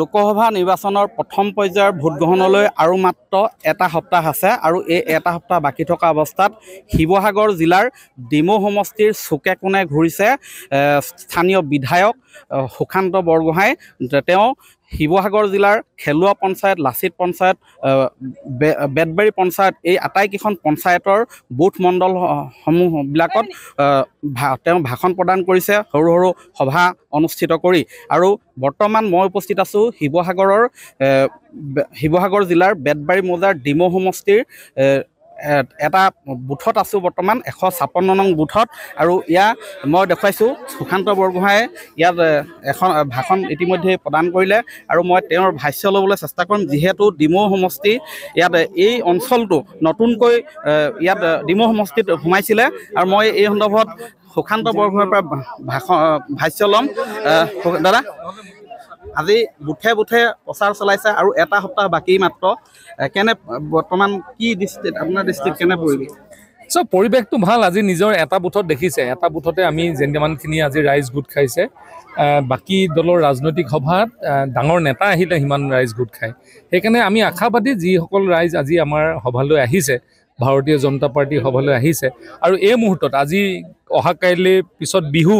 লোকসভা নিৰ্বাচনৰ প্ৰথম পৰ্যায়ৰ ভোটগ্ৰহণলৈ আৰু মাত্ৰ এটা সপ্তাহ আছে আৰু এই এটা সপ্তাহ বাকী থকা অৱস্থাত শিৱসাগৰ জিলাৰ ডিমৌ সমষ্টিৰ চুকে কোণে ঘূৰিছে স্থানীয় বিধায়ক সুশান্ত বৰগোহাঁই তেওঁ শিৱসাগৰ জিলাৰ খেলুৱা পঞ্চায়ত লাচিত পঞ্চায়ত বেটবাৰী পঞ্চায়ত এই আটাইকেইখন পঞ্চায়তৰ বুথ মণ্ডলসমূহবিলাকত তেওঁ ভাষণ প্ৰদান কৰিছে সৰু সৰু সভা অনুষ্ঠিত কৰি আৰু বৰ্তমান মই উপস্থিত আছোঁ শিৱসাগৰৰ শিৱসাগৰ জিলাৰ বেটবাৰী মৌজাৰ ডিমৌ সমষ্টিৰ এটা বুথত আছোঁ বৰ্তমান এশ ছাপন্ন নং বুথত আৰু ইয়াত মই দেখুৱাইছোঁ সুশান্ত বৰগোহাঁয়ে ইয়াত এখন ভাষণ ইতিমধ্যে প্ৰদান কৰিলে আৰু মই তেওঁৰ ভাষ্য ল'বলৈ চেষ্টা কৰিম যিহেতু ডিমৌ সমষ্টি ইয়াত এই অঞ্চলটো নতুনকৈ ইয়াত ডিমৌ সমষ্টিত সোমাইছিলে আৰু মই এই সন্দৰ্ভত সুশান্ত বৰগোহাঁয়ৰ পৰা ভাষণ ভাষ্য ল'ম দাদা আজি বুথে বুথে প্ৰচাৰ চলাইছে আৰু এটা সপ্তাহ বাকী মাত্ৰ কেনে বৰ্তমান কি ডিষ্ট্ৰিক্ট আপোনাৰ ডিষ্ট্ৰিক্ট কেনে পৰিৱেশ চ' পৰিৱেশটো ভাল আজি নিজৰ এটা বুথত দেখিছে এটা বুথতে আমি যেনেমানখিনি আজি ৰাইজ গোট খাইছে বাকী দলৰ ৰাজনৈতিক সভাত ডাঙৰ নেতা আহিলে সিমান ৰাইজ গোট খায় সেইকাৰণে আমি আশাবাদী যিসকল ৰাইজ আজি আমাৰ সভালৈ আহিছে ভাৰতীয় জনতা পাৰ্টীৰ সভালৈ আহিছে আৰু এই মুহূৰ্তত আজি অহা কাইলৈ পিছত বিহু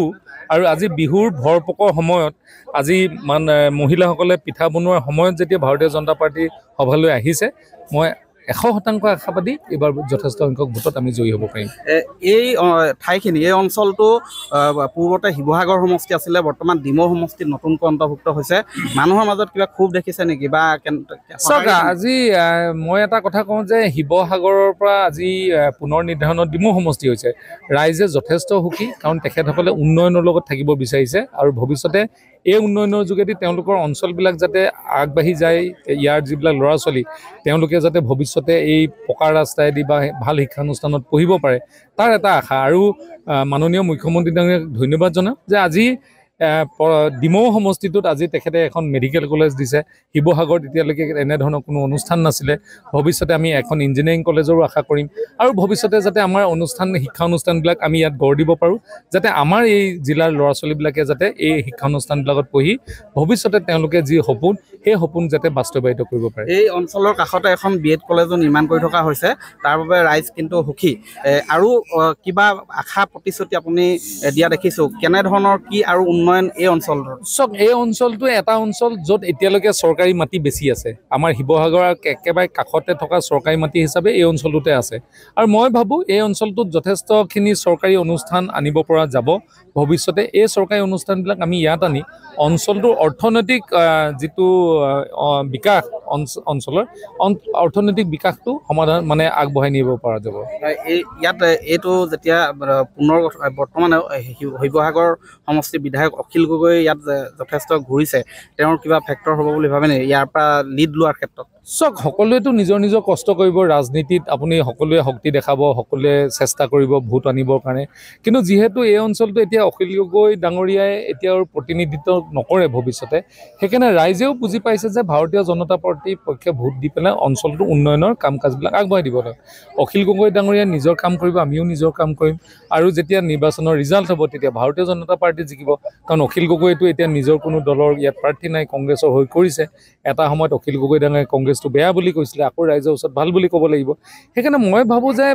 আৰু আজি বিহুৰ ভৰপকৰ সময়ত আজি মানে মহিলাসকলে পিঠা বনোৱাৰ সময়ত যেতিয়া ভাৰতীয় জনতা পাৰ্টি সভালৈ আহিছে মই এশ শতাংশ আশাবাদী এইবাৰ যথেষ্ট সংখ্যক ভোটত আমি জয়ী হ'ব পাৰিম এই ঠাইখিনি এই অঞ্চলটো পূৰ্বতে শিৱসাগৰ সমষ্টি আছিলে বৰ্তমান ডিমৌ সমষ্টিত নতুনকৈ অন্তৰ্ভুক্ত হৈছে মানুহৰ মাজত কিবা ক্ষোভ দেখিছে নেকি বা চাওক আজি মই এটা কথা কওঁ যে শিৱসাগৰৰ পৰা আজি পুনৰ নিৰ্ধাৰণত ডিমৌ সমষ্টি হৈছে ৰাইজে যথেষ্ট সুখী কাৰণ তেখেতসকলে উন্নয়নৰ লগত থাকিব বিচাৰিছে আৰু ভৱিষ্যতে এই উন্নয়নৰ যোগেদি তেওঁলোকৰ অঞ্চলবিলাক যাতে আগবাঢ়ি যায় ইয়াৰ যিবিলাক ল'ৰা ছোৱালী তেওঁলোকে যাতে ভৱিষ্যতে এই পকা ৰাস্তাইদি বা ভাল শিক্ষানুষ্ঠানত পঢ়িব পাৰে তাৰ এটা আশা আৰু মাননীয় মুখ্যমন্ত্ৰী ডাঙৰীয়াক ধন্যবাদ জনাম যে আজি ডিমৌ সমষ্টিটোত আজি তেখেতে এখন মেডিকেল কলেজ দিছে শিৱসাগৰত এতিয়ালৈকে এনেধৰণৰ কোনো অনুষ্ঠান নাছিলে ভৱিষ্যতে আমি এখন ইঞ্জিনিয়াৰিং কলেজৰো আশা কৰিম আৰু ভৱিষ্যতে যাতে আমাৰ অনুষ্ঠান শিক্ষা অনুষ্ঠানবিলাক আমি ইয়াত গঢ় দিব পাৰোঁ যাতে আমাৰ এই জিলাৰ ল'ৰা ছোৱালীবিলাকে যাতে এই শিক্ষা অনুষ্ঠানবিলাকত পঢ়ি ভৱিষ্যতে তেওঁলোকে যি সপোন সেই সপোন যাতে বাস্তৱায়িত কৰিব পাৰে এই অঞ্চলৰ কাষতে এখন বি এড কলেজো নিৰ্মাণ কৰি থকা হৈছে তাৰ বাবে ৰাইজ কিন্তু সুখী আৰু কিবা আশা প্ৰতিশ্ৰুতি আপুনি দিয়া দেখিছোঁ কেনেধৰণৰ কি আৰু উন্নত উন্নয়ন এই অঞ্চলটোৰ চব এই অঞ্চলটো এটা অঞ্চল য'ত এতিয়ালৈকে চৰকাৰী মাটি বেছি আছে আমাৰ শিৱসাগৰ একেবাৰে কাষতে থকা চৰকাৰী মাটি হিচাপে এই অঞ্চলটোতে আছে আৰু মই ভাবোঁ এই অঞ্চলটোত যথেষ্টখিনি চৰকাৰী অনুষ্ঠান আনিব পৰা যাব ভৱিষ্যতে এই চৰকাৰী অনুষ্ঠানবিলাক আমি ইয়াত আনি অঞ্চলটোৰ অৰ্থনৈতিক যিটো বিকাশ অঞ্চলৰ অৰ্থনৈতিক বিকাশটো সমাধান মানে আগবঢ়াই নিব পৰা যাব এই ইয়াত এইটো যেতিয়া পুনৰ বৰ্তমান শিৱসাগৰ সমষ্টিৰ বিধায়ক অখিল গগৈ ইয়াত যথেষ্ট ঘূৰিছে তেওঁৰ কিবা ফেক্টৰ হ'ব বুলি ভাবেনি ইয়াৰ পৰা লিড লোৱাৰ ক্ষেত্ৰত চক সকলোৱেতো নিজৰ নিজৰ কষ্ট কৰিব ৰাজনীতিত আপুনি সকলোৱে শক্তি দেখাব সকলোৱে চেষ্টা কৰিব ভোট আনিবৰ কাৰণে কিন্তু যিহেতু এই অঞ্চলটো এতিয়া অখিল গগৈ ডাঙৰীয়াই এতিয়া আৰু প্ৰতিনিধিত্ব নকৰে ভৱিষ্যতে সেইকাৰণে ৰাইজেও বুজি পাইছে যে ভাৰতীয় জনতা পাৰ্টিৰ পক্ষে ভোট দি পেলাই অঞ্চলটো উন্নয়নৰ কাম কাজবিলাক আগবঢ়াই দিব লাগে অখিল গগৈ ডাঙৰীয়াই নিজৰ কাম কৰিব আমিও নিজৰ কাম কৰিম আৰু যেতিয়া নিৰ্বাচনৰ ৰিজাল্ট হ'ব তেতিয়া ভাৰতীয় জনতা পাৰ্টি জিকিব কাৰণ অখিল গগৈটো এতিয়া নিজৰ কোনো দলৰ ইয়াত প্ৰাৰ্থী নাই কংগ্ৰেছৰ হৈ কৰিছে এটা সময়ত অখিল গগৈ ডাঙৰীয়াই কংগ্ৰেছ কংগ্ৰেছটো বেয়া বুলি কৈছিলে আকৌ ৰাইজৰ ওচৰত ভাল বুলি ক'ব লাগিব সেইকাৰণে মই ভাবোঁ যে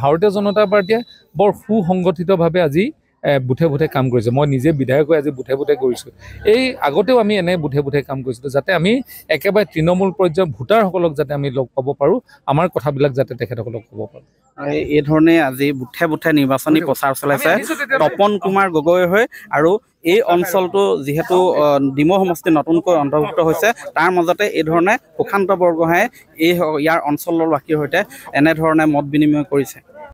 ভাৰতীয় জনতা পাৰ্টীয়ে বৰ সুসংগঠিতভাৱে আজি বুথে বুথে কাম কৰিছে মই নিজে বিধায়ক হৈ আজি বুথে বুথে কৰিছোঁ এই আগতেও আমি এনে বুথে বুথে কাম কৰিছিলোঁ যাতে আমি একেবাৰে তৃণমূল পৰ্যায়ৰ ভোটাৰসকলক যাতে আমি লগ পাব পাৰোঁ আমাৰ কথাবিলাক যাতে তেখেতসকলক ক'ব পাৰোঁ এই ধৰণে আজি বুথে বুথে নিৰ্বাচনী প্ৰচাৰ চলাইছে তপন কুমাৰ গগৈ হৈ আৰু এই অঞ্চলটো যিহেতু ডিম সমষ্টি নতুনকৈ অন্তৰ্ভুক্ত হৈছে তাৰ মাজতে এইধৰণে সুশান্ত বৰগোহাঁয়ে এই ইয়াৰ অঞ্চলৰ বাকীৰ সৈতে এনেধৰণে মত বিনিময় কৰিছে